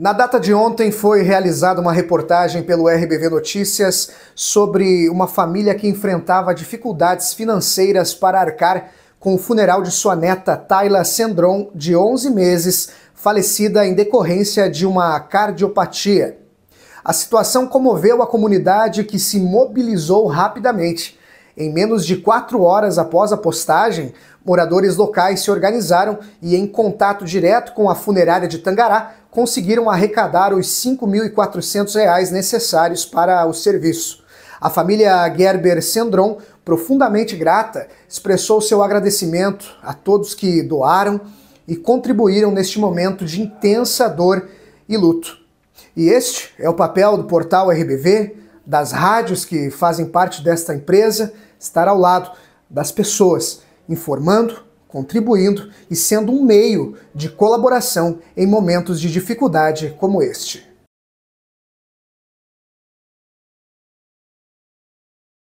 Na data de ontem foi realizada uma reportagem pelo RBV Notícias sobre uma família que enfrentava dificuldades financeiras para arcar com o funeral de sua neta Tayla Sendron, de 11 meses, falecida em decorrência de uma cardiopatia. A situação comoveu a comunidade que se mobilizou rapidamente. Em menos de quatro horas após a postagem, moradores locais se organizaram e, em contato direto com a funerária de Tangará, conseguiram arrecadar os R$ 5.400 necessários para o serviço. A família Gerber Sendron, profundamente grata, expressou seu agradecimento a todos que doaram e contribuíram neste momento de intensa dor e luto. E este é o papel do portal RBV, das rádios que fazem parte desta empresa, estar ao lado das pessoas, informando, contribuindo e sendo um meio de colaboração em momentos de dificuldade como este.